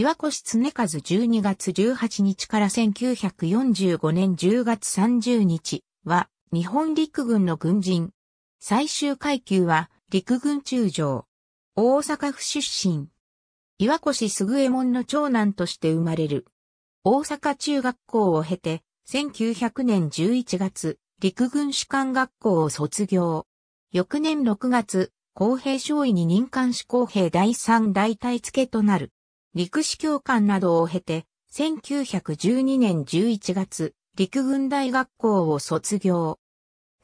岩越常和12月18日から1945年10月30日は日本陸軍の軍人。最終階級は陸軍中将。大阪府出身。岩越すぐえもんの長男として生まれる。大阪中学校を経て、1900年11月、陸軍士官学校を卒業。翌年6月、公平少尉に任官士公平第3大隊付となる。陸士教官などを経て、1912年11月、陸軍大学校を卒業。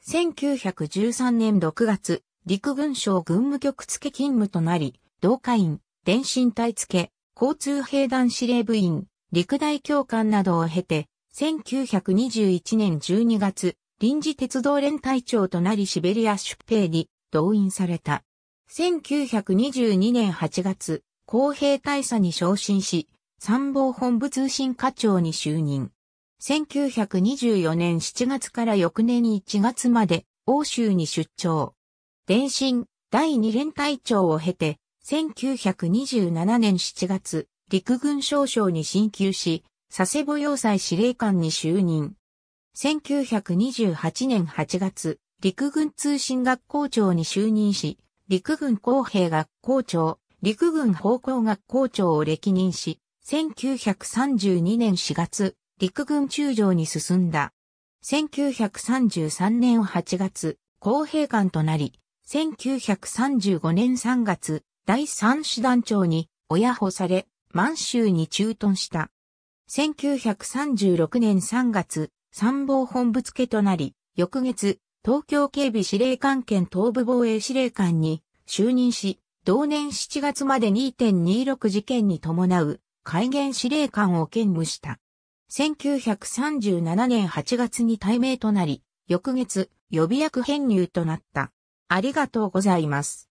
1913年6月、陸軍省軍務局付勤務となり、同会員、電信隊付、交通兵団司令部員、陸大教官などを経て、1921年12月、臨時鉄道連隊長となりシベリア出兵に動員された。1922年8月、公平大佐に昇進し、参謀本部通信課長に就任。1924年7月から翌年1月まで欧州に出張。電信第2連隊長を経て、1927年7月、陸軍少将に進級し、佐世保要塞司令官に就任。1928年8月、陸軍通信学校長に就任し、陸軍公平学校長、陸軍方向学校長を歴任し、1932年4月、陸軍中将に進んだ。1933年8月、公平官となり、1935年3月、第三師団長に親保され、満州に駐屯した。1936年3月、参謀本部付となり、翌月、東京警備司令官兼東部防衛司令官に就任し、同年7月まで2.26事件に伴う戒厳司令官を兼務した。1937年8月に対名となり、翌月、予備役編入となった。ありがとうございます。